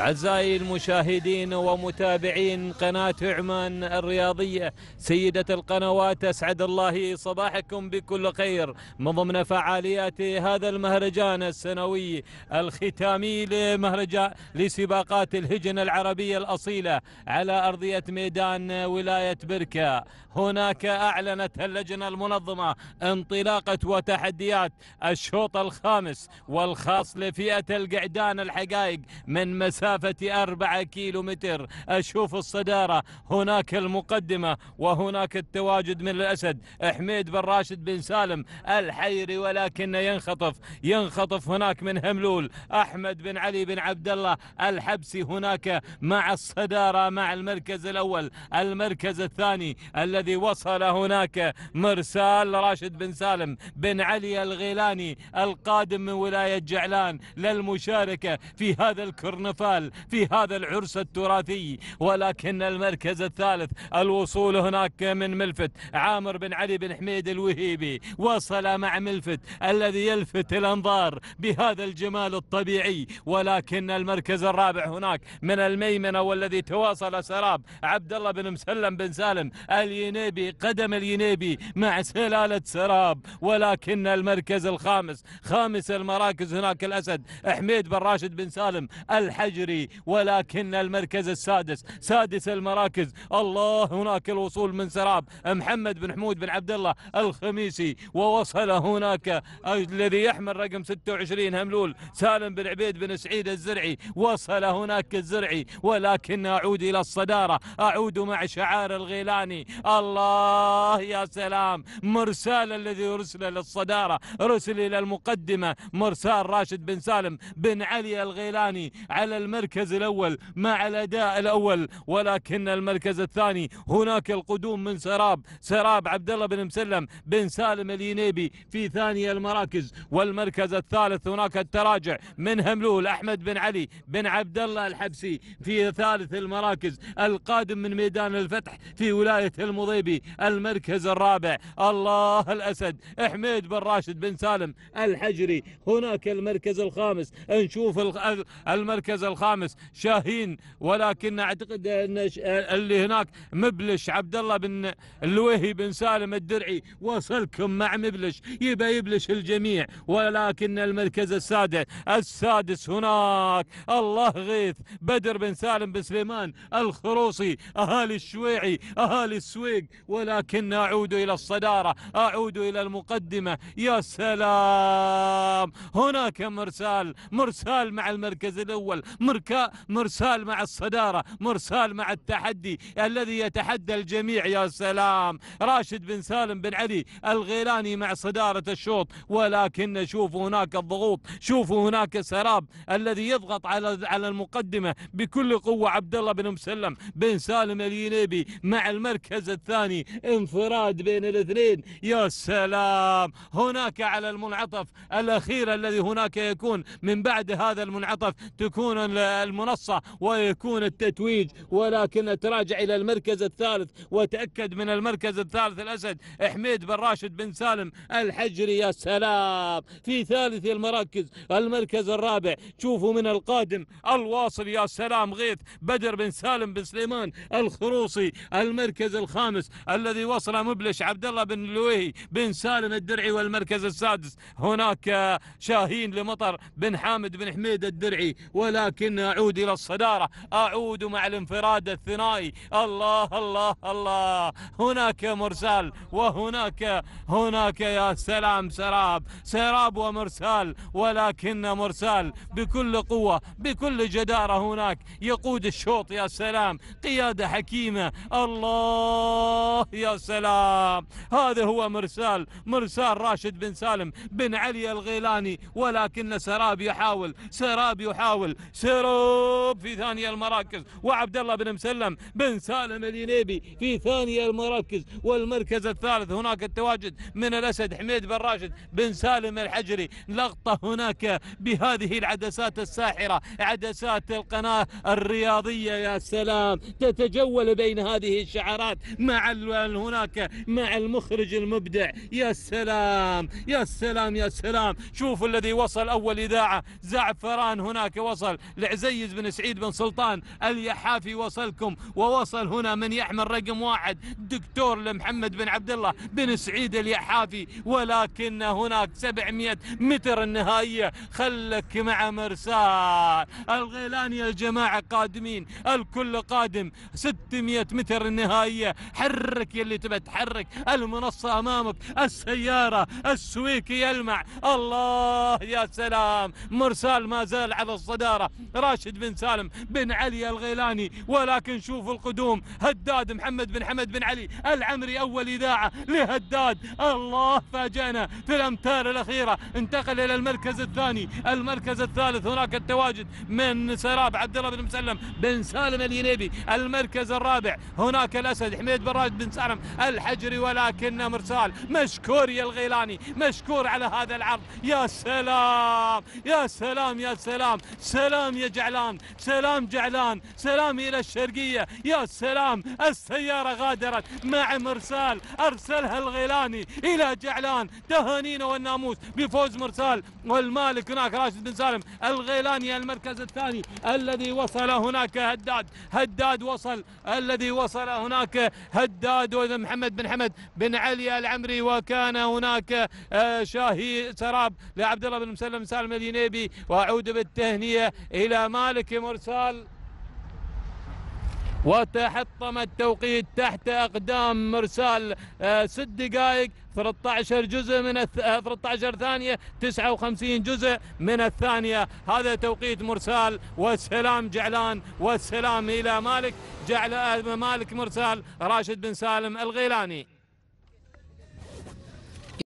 أعزائي المشاهدين ومتابعين قناة عمان الرياضية سيدة القنوات أسعد الله صباحكم بكل خير من ضمن فعاليات هذا المهرجان السنوي الختامي لمهرجان لسباقات الهجن العربية الأصيلة على أرضية ميدان ولاية بركة هناك أعلنت اللجنة المنظمة انطلاقة وتحديات الشوط الخامس والخاص لفئة القعدان الحقائق من مساء مسافة أربعة كيلو متر أشوف الصدارة هناك المقدمة وهناك التواجد من الأسد حميد بن راشد بن سالم الحيري ولكنه ينخطف ينخطف هناك من هملول أحمد بن علي بن عبد الله الحبسي هناك مع الصدارة مع المركز الأول المركز الثاني الذي وصل هناك مرسال راشد بن سالم بن علي الغيلاني القادم من ولاية جعلان للمشاركة في هذا الكرنفال الأطفال في هذا العرس التراثي ولكن المركز الثالث الوصول هناك من ملفت عامر بن علي بن حميد الوهيبي وصل مع ملفت الذي يلفت الأنظار بهذا الجمال الطبيعي ولكن المركز الرابع هناك من الميمنة والذي تواصل سراب عبد الله بن مسلم بن سالم الينيبي قدم الينيبي مع سلالة سراب ولكن المركز الخامس خامس المراكز هناك الأسد حميد بن راشد بن سالم الحجر الآخر ولكن المركز السادس سادس المراكز الله هناك الوصول من سراب محمد بن حمود بن عبد الله الخميسي ووصل هناك الذي يحمل رقم 26 هملول سالم بن عبيد بن سعيد الزرعي وصل هناك الزرعي ولكن أعود إلى الصدارة أعود مع شعار الغيلاني الله يا سلام مرسال الذي ارسل للصدارة رسل إلى المقدمة مرسال راشد بن سالم بن علي الغيلاني على الم المركز الأول مع الأداء الأول ولكن المركز الثاني هناك القدوم من سراب سراب عبد الله بن مسلم بن سالم الينيبي في ثاني المراكز والمركز الثالث هناك التراجع من هملول أحمد بن علي بن عبد الله الحبسي في ثالث المراكز القادم من ميدان الفتح في ولاية المضيبي المركز الرابع الله الأسد حميد بن راشد بن سالم الحجري هناك المركز الخامس نشوف المركز الخامس الخامس شاهين ولكن اعتقد ان اللي هناك مبلش عبد الله بن الوهي بن سالم الدرعي وصلكم مع مبلش يبى يبلش الجميع ولكن المركز السادس السادس هناك الله غيث بدر بن سالم بن سليمان الخروصي اهالي الشويعي اهالي السويق ولكن اعود الى الصداره اعود الى المقدمه يا سلام هناك مرسال مرسال مع المركز الاول مركا مرسال مع الصدارة مرسال مع التحدي الذي يتحدى الجميع يا سلام راشد بن سالم بن علي الغيلاني مع صدارة الشوط ولكن شوفوا هناك الضغوط شوفوا هناك سراب الذي يضغط على على المقدمة بكل قوة عبد الله بن مسلم بن سالم الينيبي مع المركز الثاني انفراد بين الاثنين يا سلام هناك على المنعطف الأخير الذي هناك يكون من بعد هذا المنعطف تكون المنصة ويكون التتويج ولكن تراجع إلى المركز الثالث وتأكد من المركز الثالث الأسد حميد بن راشد بن سالم الحجري يا سلام في ثالث المراكز المركز الرابع شوفوا من القادم الواصل يا سلام غيث بدر بن سالم بن سليمان الخروصي المركز الخامس الذي وصل مبلش عبد الله بن لويهي بن سالم الدرعي والمركز السادس هناك شاهين لمطر بن حامد بن حميد الدرعي ولكن ان اعود الى الصداره اعود مع الانفراد الثنائي الله الله الله هناك مرسال وهناك هناك يا سلام سراب سراب ومرسال ولكن مرسال بكل قوه بكل جداره هناك يقود الشوط يا سلام قياده حكيمه الله يا سلام هذا هو مرسال مرسال راشد بن سالم بن علي الغيلاني ولكن سراب يحاول سراب يحاول سراب تروب في ثانية المراكز وعبد الله بن مسلم بن سالم الينيبي في ثانية المراكز والمركز الثالث هناك التواجد من الأسد حميد بن راشد بن سالم الحجري لقطة هناك بهذه العدسات الساحرة عدسات القناة الرياضية يا سلام تتجول بين هذه الشعارات مع هناك مع المخرج المبدع يا سلام يا سلام يا سلام شوف الذي وصل أول إذاعة زعفران هناك وصل العزيز بن سعيد بن سلطان اليحافي وصلكم ووصل هنا من يحمل رقم واحد دكتور لمحمد بن عبد الله بن سعيد اليحافي ولكن هناك 700 متر النهائية خلك مع مرسال الغيلان يا جماعة قادمين الكل قادم 600 متر النهائية حرك يلي تبى تحرك المنصة أمامك السيارة السويكي يلمع الله يا سلام مرسال ما زال على الصدارة راشد بن سالم بن علي الغيلاني ولكن شوفوا القدوم هداد محمد بن حمد بن علي العمري أول إذاعة لهداد الله فاجأنا في الأمتار الأخيرة انتقل إلى المركز الثاني المركز الثالث هناك التواجد من سراب عبد الله بن مسلم بن سالم الينيبي المركز الرابع هناك الأسد حميد بن راشد بن سالم الحجري ولكن مرسال مشكور يا الغيلاني مشكور على هذا العرض يا سلام يا سلام يا سلام سلام يا يا جعلان سلام جعلان سلام إلى الشرقية يا سلام السيارة غادرت مع مرسال أرسلها الغيلاني إلى جعلان تهانينا والناموس بفوز مرسال والمالك هناك راشد بن سالم الغيلاني المركز الثاني الذي وصل هناك هداد هداد وصل الذي وصل هناك هداد محمد بن حمد بن علي العمري وكان هناك آه، شاهي سراب لعبد الله بن مسلم سالم الدينيبي وأعود بالتهنئة إلى إلى مالك مرسال وتحطم التوقيت تحت أقدام مرسال آه، ست دقائق 13 جزء من 13 آه، ثانية 59 جزء من الثانية هذا توقيت مرسال والسلام جعلان والسلام إلى مالك جعل آه، مالك مرسال راشد بن سالم الغيلاني